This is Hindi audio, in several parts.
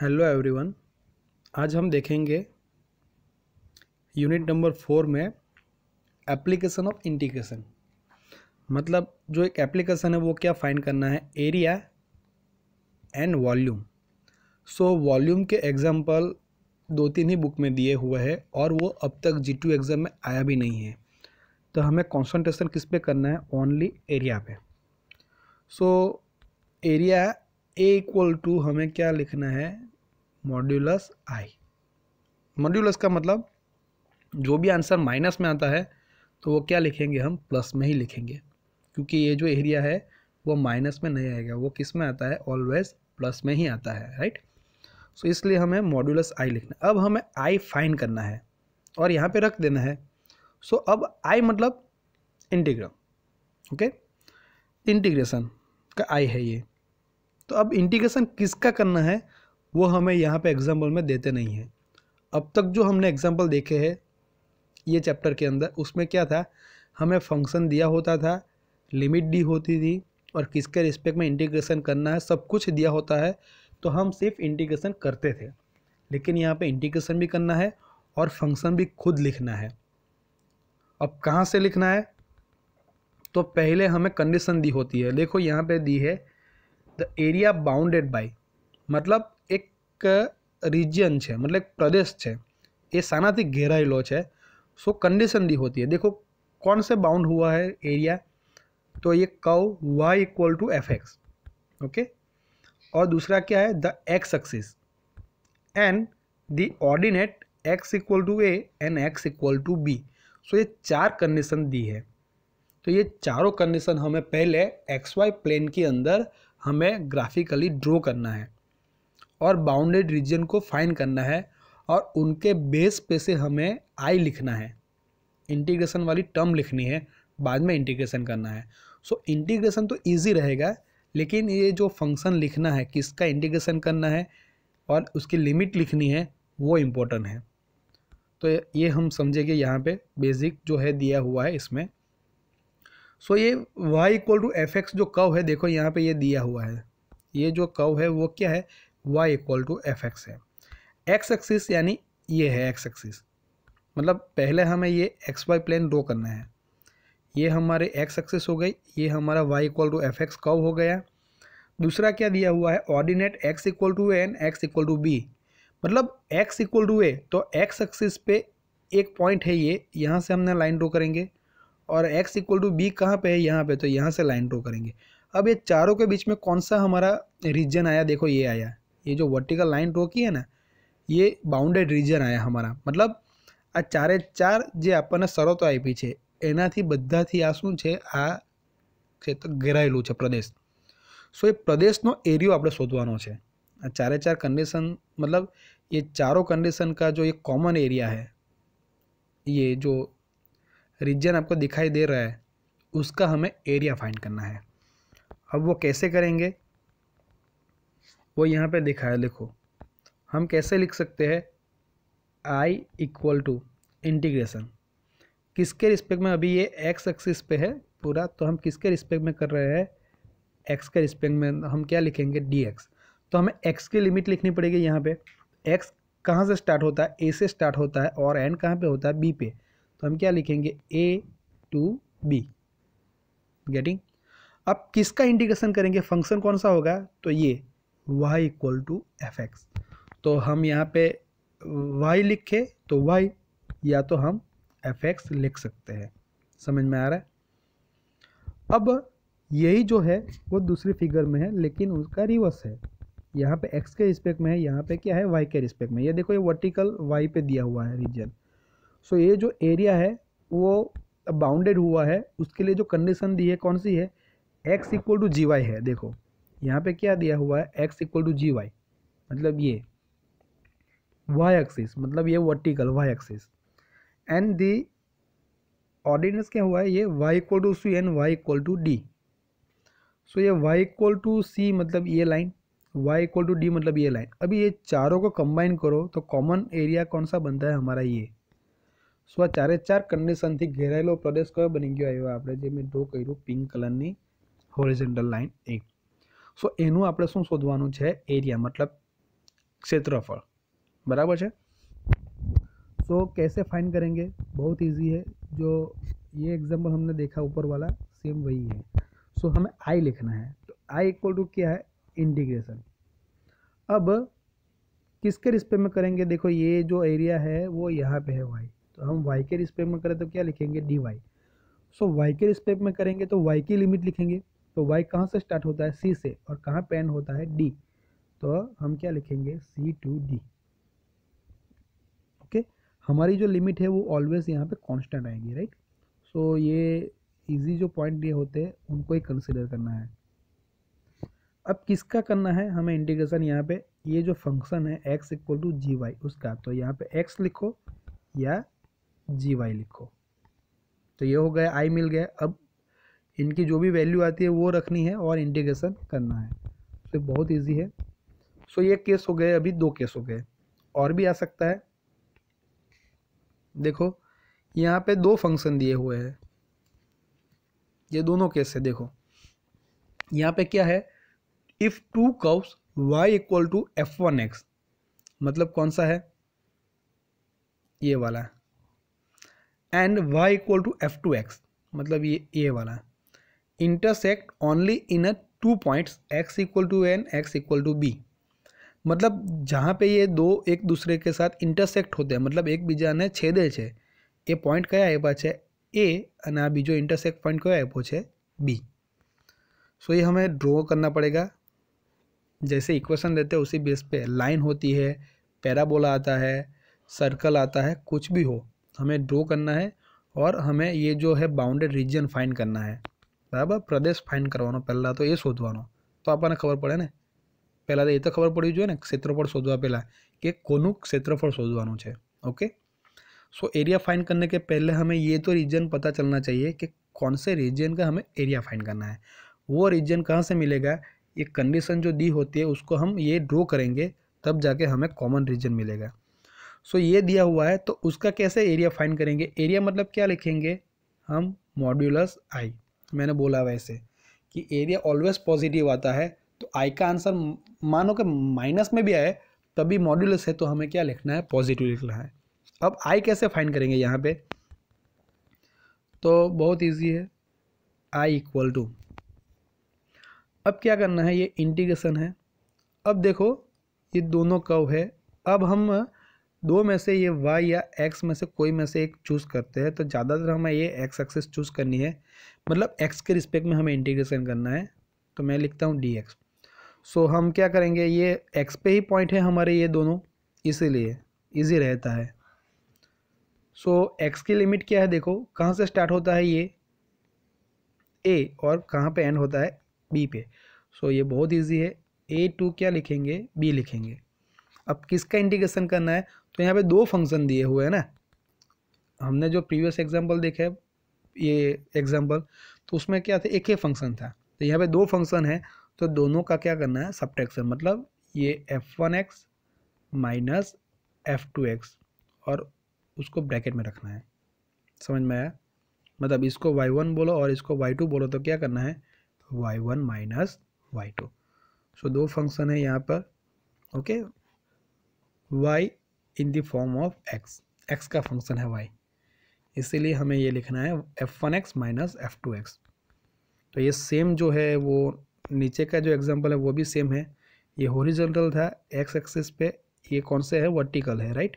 हेलो एवरीवन आज हम देखेंगे यूनिट नंबर फोर में एप्लीकेशन ऑफ इंटीग्रेशन मतलब जो एक एप्लीकेशन है वो क्या फाइंड करना है area and volume so volume के एग्जांपल दो तीन ही बुक में दिए हुए हैं और वो अब तक जी टू एग्ज़ाम में आया भी नहीं है तो हमें कंसंट्रेशन किस पे करना है ओनली एरिया पे so so, area a equal to हमें क्या लिखना है मॉड्यूलस आई मॉड्यूलस का मतलब जो भी आंसर माइनस में आता है तो वो क्या लिखेंगे हम प्लस में ही लिखेंगे क्योंकि ये जो एरिया है वो माइनस में नहीं आएगा वो किस में आता है ऑलवेज प्लस में ही आता है राइट सो so, इसलिए हमें मॉड्यूलस आई लिखना अब हमें आई फाइन करना है और यहाँ पे रख देना है सो so, अब आई मतलब इंटीग्रम ओके इंटीग्रेशन का आई है ये तो अब इंटीग्रेशन किसका करना है वो हमें यहाँ पे एग्जाम्पल में देते नहीं हैं अब तक जो हमने एग्जाम्पल देखे हैं ये चैप्टर के अंदर उसमें क्या था हमें फंक्शन दिया होता था लिमिट डी होती थी और किसके रिस्पेक्ट में इंटीग्रेशन करना है सब कुछ दिया होता है तो हम सिर्फ इंटीग्रेशन करते थे लेकिन यहाँ पे इंटीग्रेशन भी करना है और फंक्शन भी खुद लिखना है अब कहाँ से लिखना है तो पहले हमें कंडीशन दी होती है देखो यहाँ पे दी है द एरिया बाउंडेड बाय मतलब एक रीजन uh, है मतलब एक प्रदेश ये साना थी घेरायेलो है सो कंडीशन दी होती है देखो कौन से बाउंड हुआ है एरिया तो ये curve y equal to f x okay और दूसरा क्या है the x axis and the ordinate x equal to a and x equal to b so ये चार कंडीशन दी है तो ये चारों कंडीशन हमें पहले एक्स वाई प्लेन के अंदर हमें ग्राफिकली ड्रॉ करना है और बाउंडेड रीजन को फाइन करना है और उनके बेस पे से हमें आई लिखना है इंटीग्रेशन वाली टर्म लिखनी है बाद में इंटीग्रेशन करना है सो so, इंटीग्रेशन तो ईजी रहेगा लेकिन ये जो फंक्शन लिखना है किसका इंटीग्रेशन करना है और उसकी लिमिट लिखनी है वो इम्पोर्टेंट है तो ये हम समझेंगे यहाँ पे बेसिक जो है दिया हुआ है इसमें सो ये y equal to f x जो कव है देखो यहाँ पे ये दिया हुआ है ये जो कव है वो क्या है y equal to f x है एक्स एक्सिस यानी ये है एक्स एक्सिस मतलब पहले हमें ये एक्स वाई प्लेन ड्रॉ करना है ये हमारे एक्स एक्सिस हो गई ये हमारा y equal to f x curve हो गया दूसरा क्या दिया हुआ है ordinate x equal to n x equal to b मतलब एक्स इक्वल टू ए तो एक्स एक्सिस पे एक पॉइंट है ये यहाँ से हमने लाइन ड्रॉ करेंगे और एक्स इक्वल टू बी कहाँ पे है यहाँ पे तो यहाँ से लाइन ड्रो करेंगे अब ये चारों के बीच में कौन सा हमारा रीजन आया देखो ये आया ये जो वर्टिकल लाइन ड्रो की है ना ये बाउंडेड रीजन आया हमारा मतलब आ चार चार जो अपन शरत आपी है एना બધાથી આ आ છે है आ क्षेत्र છે प्रदेश सो ये प्रदेश એરિયો एरियो आप शोधवा है चार चार કન્ડિશન मतलब ये चारों कंडीशन का जो ये कॉमन एरिया है ये जो रीजन आपको दिखाई दे रहा है उसका हमें एरिया फाइंड करना है अब वो कैसे करेंगे वो यहाँ पे दिखा है देखो हम कैसे लिख सकते हैं आई इक्वल टू इंटीग्रेशन किसके रिस्पेक्ट में अभी ये एक्स एक्सिस पे है पूरा तो हम किसके रिस्पेक्ट में कर रहे हैं एक्स के रिस्पेक्ट में हम क्या लिखेंगे डी एक्स तो हमें एक्स की लिमिट लिखनी पड़ेगी यहाँ पे एक्स कहाँ से स्टार्ट होता है ए से स्टार्ट होता है और एंड कहाँ पे होता है बी पे तो हम क्या लिखेंगे ए टू बी गेटिंग अब किसका इंटीग्रेशन करेंगे फंक्शन कौन सा होगा तो ये y equal to f x तो हम यहाँ पे वाई लिखे तो वाई या तो हम एफ एक्स लिख सकते हैं समझ में आ रहा है अब यही जो है वो दूसरी फिगर में है लेकिन उसका रिवर्स है यहाँ पे एक्स के रिस्पेक्ट में है यहाँ पे क्या है वाई के रिस्पेक्ट में ये देखो ये वर्टिकल वाई पे दिया हुआ है रीजन सो ये जो एरिया है वो बाउंडेड हुआ है उसके लिए जो कंडीशन दी है कौन सी है x equal to g y है देखो यहाँ पे क्या दिया हुआ है x equal to g y मतलब ये वाई एक्सिस मतलब ये vertical y axis and the ordinates क्या हुआ है ये y equal to c and y equal to d so ये वाई इक्वल टू सी मतलब ये line y equal to d मतलब ये लाइन अभी ये चारों को कंबाइन करो तो कॉमन एरिया कौन सा बनता है हमारा ये सो आ चार चार कंडीशन थी પ્રદેશ प्रदेश क्या बनी गया આપણે જે મેં ડ્રો पिंक कलर की होरिजेंटल लाइन ए सो એનું आप शू શોધવાનું છે એરિયા મતલબ ક્ષેત્રફળ બરાબર છે कैसे फाइन करेंगे बहुत ईजी है जो ये एग्जाम्पल हमने देखा ऊपर वाला सेम वही है सो so, हमें आई लिखना है तो आई इक्वल टू क्या है इंटीग्रेशन अब किसके रिस्पेक्ट में करेंगे देखो ये जो एरिया है वो यहाँ पे है वाई तो हम वाई के रिस्पेक्ट में करें तो क्या लिखेंगे डी वाई सो वाई के रिस्पेक्ट में करेंगे तो वाई की लिमिट लिखेंगे तो वाई कहाँ से स्टार्ट होता है सी से और कहाँ पेन होता है डी तो हम क्या लिखेंगे सी टू डी ओके हमारी जो लिमिट है वो ऑलवेज यहाँ पे कांस्टेंट आएगी राइट सो ये इजी जो पॉइंट ये होते हैं उनको ही कंसिडर करना है अब किसका करना है हमें इंटीग्रेशन यहाँ पे ये जो फंक्शन है x equal to g y उसका तो यहाँ पे एक्स लिखो या जी वाई लिखो तो ये हो गया आई मिल गया अब इनकी जो भी वैल्यू आती है वो रखनी है और इंटीग्रेशन करना है तो बहुत इजी है सो ये केस हो गए अभी दो केस हो गए और भी आ सकता है देखो यहाँ पे दो फंक्शन दिए हुए हैं ये दोनों केस है देखो यहाँ पे क्या है if two curves y equal to f one x मतलब कौन सा है ये वाला है and y equal to f two x मतलब ये ए वाला intersect only in a two points x equal to n x equal to b मतलब जहाँ पे ये दो एक दूसरे के साथ इंटरसेक्ट होते हैं मतलब एक बीजा ने छेदे ये पॉइंट क्या છે એ ए આ बीजो इंटरसेक्ट पॉइंट क्या आप છે सो ये हमें ड्रॉ करना पड़ेगा जैसे इक्वेशन देते हैं उसी बेस पे लाइन होती है पैराबोला आता है सर्कल आता है कुछ भी हो हमें ड्रो करना है और हमें ये जो है बाउंडेड रीजन फाइन करना है प्रदेश फाइन करवाना पहला तो ये એ तो आपने खबर पड़े ना पहला तो ये तो खबर पड़ी जो है ना क्षेत्रफल शोधवा पहला कि કોનું क्षेत्रफल શોધવાનું है ओके सो एरिया फाइन करने के पहले हमें ये तो रीजन पता चलना चाहिए कि कौन से रीजन का हमें एरिया फाइन करना है वो रीजन कहाँ से मिलेगा ये कंडीशन जो दी होती है उसको हम ये ड्रॉ करेंगे तब जाके हमें कॉमन रीजन मिलेगा सो ये दिया हुआ है तो उसका कैसे एरिया फाइन करेंगे एरिया मतलब क्या लिखेंगे हम मॉड्यूलस आई मैंने बोला वैसे कि एरिया ऑलवेज पॉजिटिव आता है तो आई का आंसर मानो कि माइनस में भी आए तभी मॉड्यूलस है तो हमें क्या लिखना है पॉजिटिव लिखना है अब आई कैसे फाइन करेंगे यहाँ पे तो बहुत इजी है आई इक्वल टू अब क्या करना है ये इंटीग्रेशन है अब देखो ये दोनों कव है अब हम दो में से ये वाई या एक्स में से कोई में से एक चूज़ करते हैं तो ज़्यादातर हमें ये एक्स एक्सेस चूज़ करनी है मतलब एक्स के रिस्पेक्ट में हमें इंटीग्रेशन करना है तो मैं लिखता हूँ डी एक्स सो हम क्या करेंगे ये एक्स पे ही पॉइंट है हमारे ये दोनों इसीलिए इजी रहता है सो so, एक्स की लिमिट क्या है देखो कहाँ से स्टार्ट होता है ये ए और कहाँ पे एंड होता है बी पे सो so, ये बहुत इजी है ए टू क्या लिखेंगे बी लिखेंगे अब किसका इंटीग्रेशन करना है तो यहाँ पे दो फंक्शन दिए हुए हैं ना हमने जो प्रीवियस एग्जाम्पल देखे ये एग्जाम्पल तो उसमें क्या था एक ही फंक्शन था तो यहाँ पे दो फंक्शन है तो दोनों का क्या करना है सब्ट्रैक्शन मतलब ये f one x minus f two x और उसको ब्रैकेट में रखना है समझ में आया मतलब इसको वाई वन बोलो और इसको वाई टू बोलो तो क्या करना है y one minus y two so दो फंक्शन है यहाँ पर okay y in the form of x x का फंक्शन है वाई इसीलिए हमें ये लिखना है f one x minus f two x तो ये सेम जो है वो नीचे का जो एग्जाम्पल है वो भी सेम है ये होरिजेंटल था एक्स एक्सिस पे ये कौन से है वर्टिकल है राइट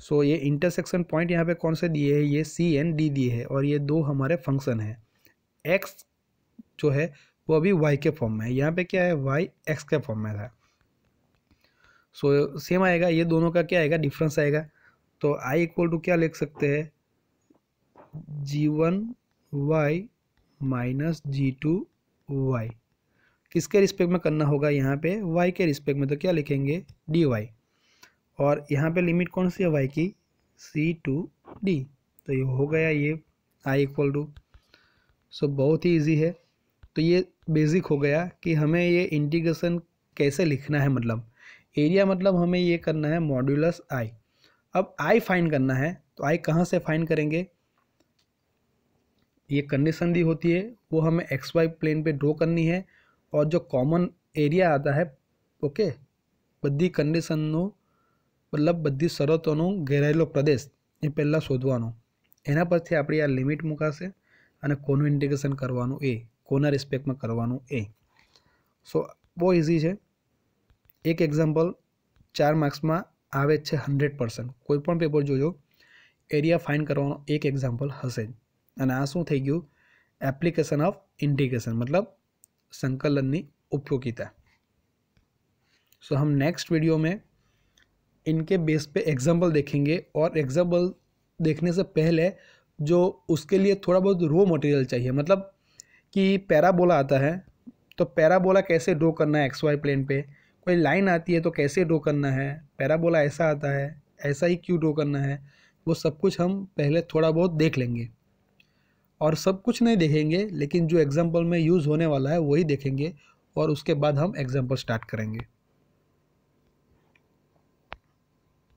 सो so, ये इंटरसेक्शन पॉइंट यहाँ पे कौन से दिए हैं ये सी एंड डी दिए है और ये दो हमारे फंक्शन है एक्स जो है वो अभी वाई के फॉर्म में है यहाँ पे क्या है वाई एक्स के फॉर्म में था सो सेम आएगा ये दोनों का क्या आएगा डिफरेंस आएगा तो आई इक्वल टू क्या लिख सकते हैं g one y minus g two y किसके रिस्पेक्ट में करना होगा यहाँ पे वाई के रिस्पेक्ट में तो क्या लिखेंगे डी वाई और यहाँ पे लिमिट कौन सी है वाई की सी टू डी तो ये हो गया ये आई इक्वल टू सो बहुत ही इजी है तो ये बेसिक हो गया कि हमें ये इंटीग्रेशन कैसे लिखना है मतलब एरिया मतलब हमें ये करना है मॉड्यूलस आई अब आई फाइन करना है तो आई कहाँ से फाइन करेंगे ये कंडीशन दी होती है वो हमें एक्स वाई प्लेन पे ड्रॉ करनी है और जो कॉमन एरिया आता है ओके बद्दी कंडीशनों मतलब बद्दी शरतों घेरायेलो प्रदेश ये पहला शोधवा एना पर आप लिमिट मुकाशे और कोनु इंटीग्रेशन करने ए कोना रिस्पेक्ट में करवा ए सो बहुत ईजी है एक એક્ઝામ્પલ चार માર્ક્સમાં में आए हंड्रेड पर्सेंट कोईपण पेपर जोजो एरिया फाइन करवा एक एक्जाम्पल હશે अने आ शू थी गयु एप्लिकेशन ऑफ इंटीग्रेशन मतलब संकलन की उपयोगिता सो हम नेक्स्ट वीडियो में इनके बेस पे एग्जाम्पल देखेंगे और एग्जाम्पल देखने से पहले जो उसके लिए थोड़ा बहुत रो मटेरियल चाहिए मतलब कि पैराबोला आता है तो पैराबोला कैसे ड्रो करना है एक्स वाई प्लेन पे कोई लाइन आती है तो कैसे ड्रो करना है पैराबोला ऐसा आता है ऐसा ही क्यों ड्रो करना है वो सब कुछ हम पहले थोड़ा बहुत देख लेंगे और सब कुछ नहीं देखेंगे लेकिन जो एग्ज़ाम्पल में यूज़ होने वाला है वही देखेंगे और उसके बाद हम एग्ज़ाम्पल स्टार्ट करेंगे